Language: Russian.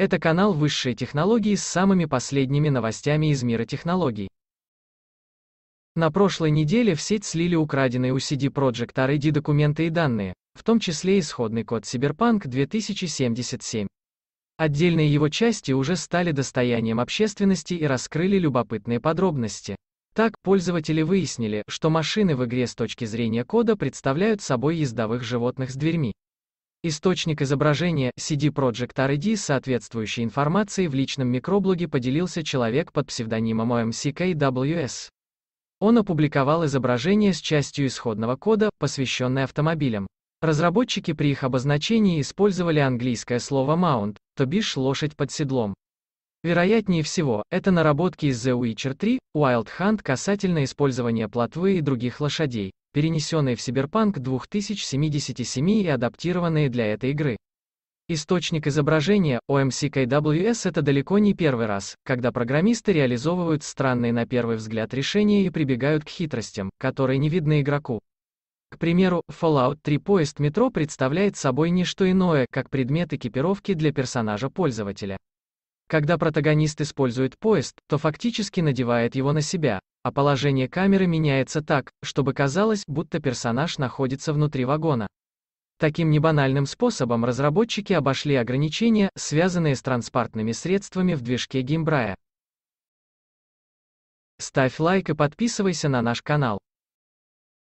Это канал высшей технологии с самыми последними новостями из мира технологий. На прошлой неделе в сеть слили украденные у CD Projekt RD документы и данные, в том числе исходный код Cyberpunk 2077. Отдельные его части уже стали достоянием общественности и раскрыли любопытные подробности. Так, пользователи выяснили, что машины в игре с точки зрения кода представляют собой ездовых животных с дверьми. Источник изображения CD Projekt RD с соответствующей информацией в личном микроблоге поделился человек под псевдонимом OMCKWS. Он опубликовал изображение с частью исходного кода, посвященной автомобилям. Разработчики при их обозначении использовали английское слово mount, то бишь лошадь под седлом. Вероятнее всего, это наработки из The Witcher 3, Wild Hunt касательно использования плотвы и других лошадей перенесенные в Cyberpunk 2077 и адаптированные для этой игры. Источник изображения OMCKWS это далеко не первый раз, когда программисты реализовывают странные на первый взгляд решения и прибегают к хитростям, которые не видны игроку. К примеру, Fallout 3 поезд метро представляет собой не что иное, как предмет экипировки для персонажа пользователя. Когда протагонист использует поезд, то фактически надевает его на себя, а положение камеры меняется так, чтобы казалось, будто персонаж находится внутри вагона. Таким небанальным способом разработчики обошли ограничения, связанные с транспортными средствами в движке Гимбрая. Ставь лайк и подписывайся на наш канал.